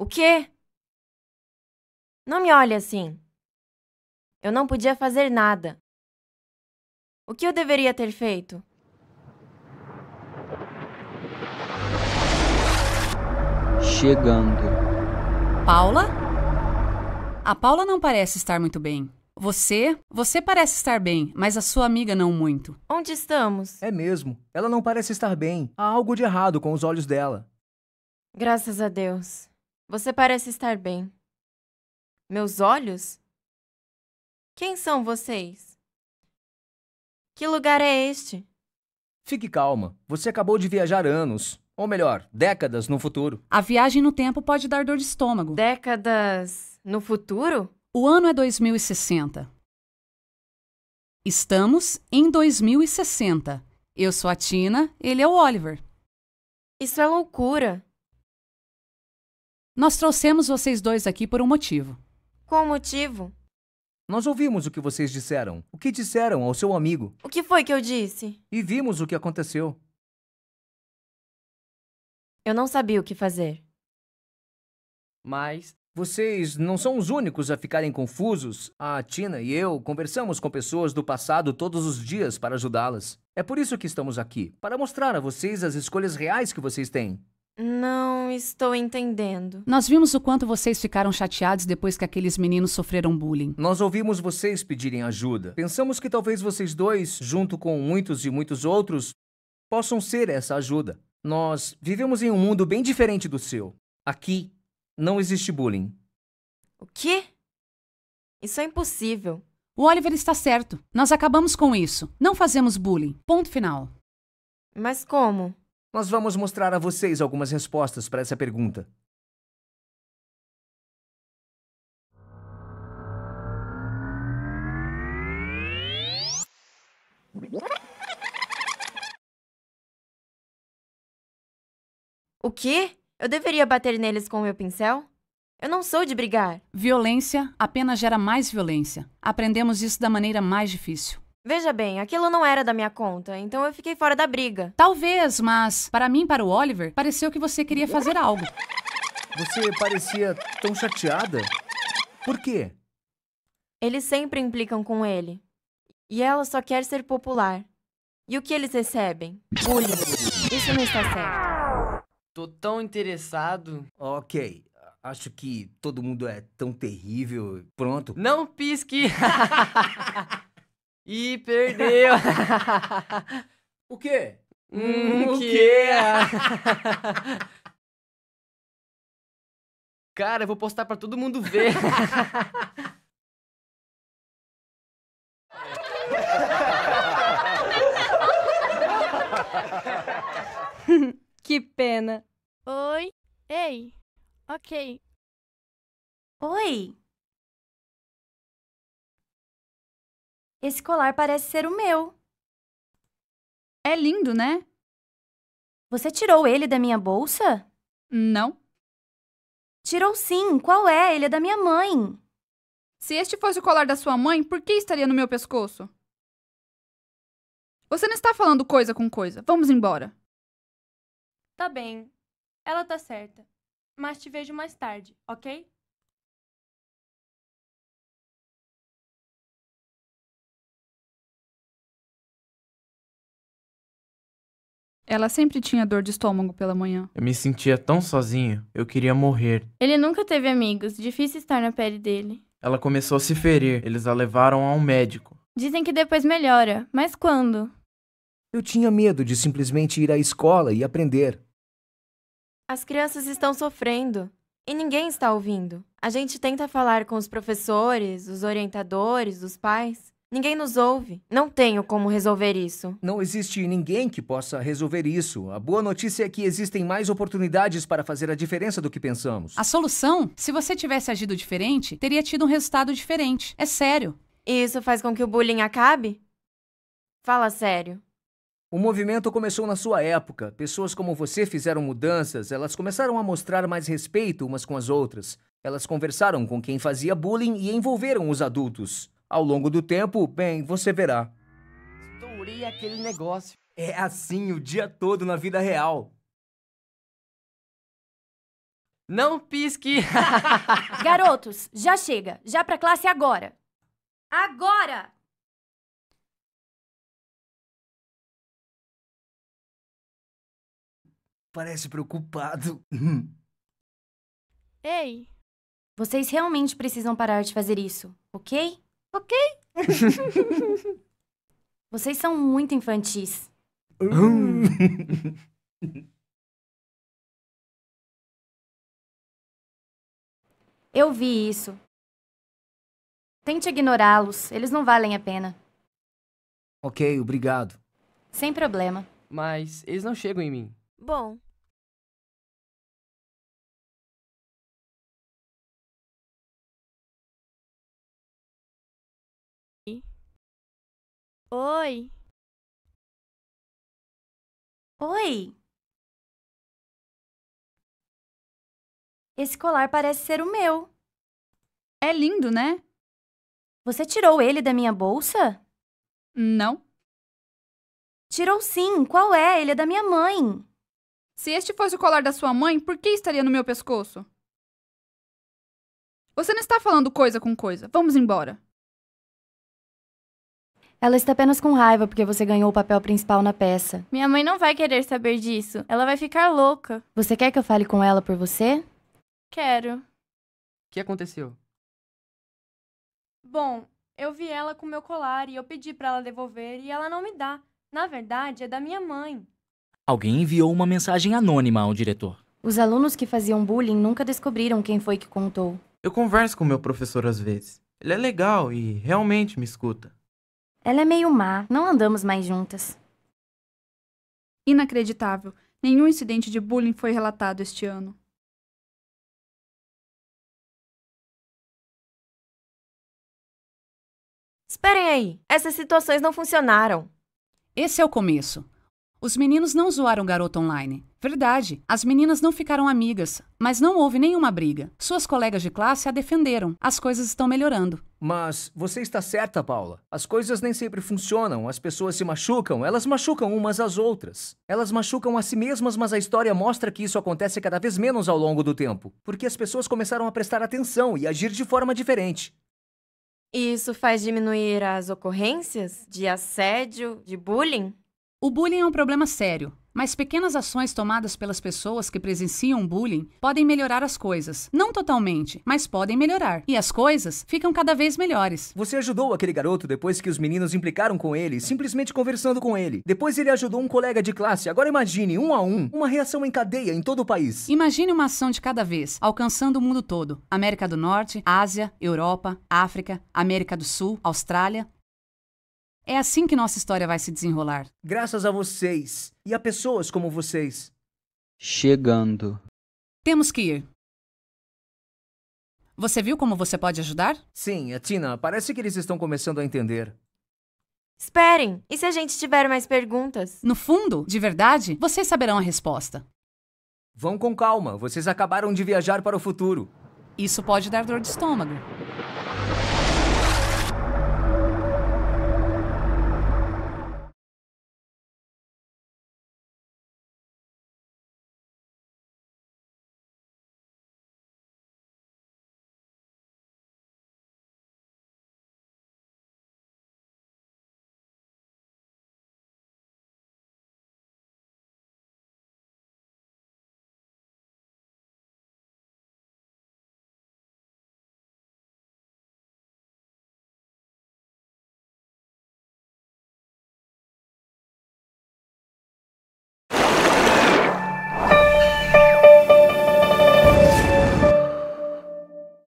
O quê? Não me olhe assim. Eu não podia fazer nada. O que eu deveria ter feito? Chegando. Paula? A Paula não parece estar muito bem. Você? Você parece estar bem, mas a sua amiga não muito. Onde estamos? É mesmo. Ela não parece estar bem. Há algo de errado com os olhos dela. Graças a Deus. Você parece estar bem. Meus olhos? Quem são vocês? Que lugar é este? Fique calma. Você acabou de viajar anos. Ou melhor, décadas no futuro. A viagem no tempo pode dar dor de estômago. Décadas no futuro? O ano é 2060. Estamos em 2060. Eu sou a Tina, ele é o Oliver. Isso é loucura. Nós trouxemos vocês dois aqui por um motivo. Qual motivo? Nós ouvimos o que vocês disseram. O que disseram ao seu amigo? O que foi que eu disse? E vimos o que aconteceu. Eu não sabia o que fazer. Mas vocês não são os únicos a ficarem confusos. A Tina e eu conversamos com pessoas do passado todos os dias para ajudá-las. É por isso que estamos aqui para mostrar a vocês as escolhas reais que vocês têm. Não estou entendendo. Nós vimos o quanto vocês ficaram chateados depois que aqueles meninos sofreram bullying. Nós ouvimos vocês pedirem ajuda. Pensamos que talvez vocês dois, junto com muitos e muitos outros, possam ser essa ajuda. Nós vivemos em um mundo bem diferente do seu. Aqui não existe bullying. O quê? Isso é impossível. O Oliver está certo. Nós acabamos com isso. Não fazemos bullying. Ponto final. Mas como? Nós vamos mostrar a vocês algumas respostas para essa pergunta. O quê? Eu deveria bater neles com o meu pincel? Eu não sou de brigar. Violência apenas gera mais violência. Aprendemos isso da maneira mais difícil. Veja bem, aquilo não era da minha conta, então eu fiquei fora da briga. Talvez, mas para mim, para o Oliver, pareceu que você queria fazer algo. Você parecia tão chateada. Por quê? Eles sempre implicam com ele. E ela só quer ser popular. E o que eles recebem? Bullying. Isso não está certo. Tô tão interessado. Ok. Acho que todo mundo é tão terrível. Pronto. Não pisque! E perdeu. o quê? Hum, o que? quê? Cara, eu vou postar para todo mundo ver. que pena. Oi. Ei. Ok. Oi. Esse colar parece ser o meu. É lindo, né? Você tirou ele da minha bolsa? Não. Tirou sim. Qual é? Ele é da minha mãe. Se este fosse o colar da sua mãe, por que estaria no meu pescoço? Você não está falando coisa com coisa. Vamos embora. Tá bem. Ela tá certa. Mas te vejo mais tarde, ok? Ela sempre tinha dor de estômago pela manhã. Eu me sentia tão sozinho, eu queria morrer. Ele nunca teve amigos, difícil estar na pele dele. Ela começou a se ferir, eles a levaram a um médico. Dizem que depois melhora, mas quando? Eu tinha medo de simplesmente ir à escola e aprender. As crianças estão sofrendo e ninguém está ouvindo. A gente tenta falar com os professores, os orientadores, os pais, Ninguém nos ouve. Não tenho como resolver isso. Não existe ninguém que possa resolver isso. A boa notícia é que existem mais oportunidades para fazer a diferença do que pensamos. A solução? Se você tivesse agido diferente, teria tido um resultado diferente. É sério. E isso faz com que o bullying acabe? Fala sério. O movimento começou na sua época. Pessoas como você fizeram mudanças, elas começaram a mostrar mais respeito umas com as outras. Elas conversaram com quem fazia bullying e envolveram os adultos. Ao longo do tempo, bem, você verá. Estourei aquele negócio. É assim o dia todo na vida real. Não pisque! Garotos, já chega. Já pra classe agora. Agora! Parece preocupado. Ei! Vocês realmente precisam parar de fazer isso, ok? Ok. Vocês são muito infantis. Eu vi isso. Tente ignorá-los, eles não valem a pena. Ok, obrigado. Sem problema. Mas eles não chegam em mim. Bom, Oi. Oi. Esse colar parece ser o meu. É lindo, né? Você tirou ele da minha bolsa? Não. Tirou sim. Qual é? Ele é da minha mãe. Se este fosse o colar da sua mãe, por que estaria no meu pescoço? Você não está falando coisa com coisa. Vamos embora. Ela está apenas com raiva porque você ganhou o papel principal na peça. Minha mãe não vai querer saber disso. Ela vai ficar louca. Você quer que eu fale com ela por você? Quero. O que aconteceu? Bom, eu vi ela com meu colar e eu pedi para ela devolver e ela não me dá. Na verdade, é da minha mãe. Alguém enviou uma mensagem anônima ao diretor. Os alunos que faziam bullying nunca descobriram quem foi que contou. Eu converso com meu professor às vezes. Ele é legal e realmente me escuta. Ela é meio má, não andamos mais juntas. Inacreditável. Nenhum incidente de bullying foi relatado este ano. Esperem aí, essas situações não funcionaram. Esse é o começo. Os meninos não zoaram o garoto online. Verdade, as meninas não ficaram amigas, mas não houve nenhuma briga. Suas colegas de classe a defenderam. As coisas estão melhorando. Mas você está certa, Paula. As coisas nem sempre funcionam, as pessoas se machucam, elas machucam umas às outras. Elas machucam a si mesmas, mas a história mostra que isso acontece cada vez menos ao longo do tempo, porque as pessoas começaram a prestar atenção e agir de forma diferente. Isso faz diminuir as ocorrências de assédio, de bullying? O bullying é um problema sério, mas pequenas ações tomadas pelas pessoas que presenciam bullying podem melhorar as coisas. Não totalmente, mas podem melhorar. E as coisas ficam cada vez melhores. Você ajudou aquele garoto depois que os meninos implicaram com ele, simplesmente conversando com ele. Depois ele ajudou um colega de classe. Agora imagine, um a um, uma reação em cadeia em todo o país. Imagine uma ação de cada vez, alcançando o mundo todo: América do Norte, Ásia, Europa, África, América do Sul, Austrália, é assim que nossa história vai se desenrolar. Graças a vocês e a pessoas como vocês. Chegando. Temos que ir. Você viu como você pode ajudar? Sim, a Tina, parece que eles estão começando a entender. Esperem! E se a gente tiver mais perguntas? No fundo, de verdade, vocês saberão a resposta. Vão com calma, vocês acabaram de viajar para o futuro. Isso pode dar dor de estômago.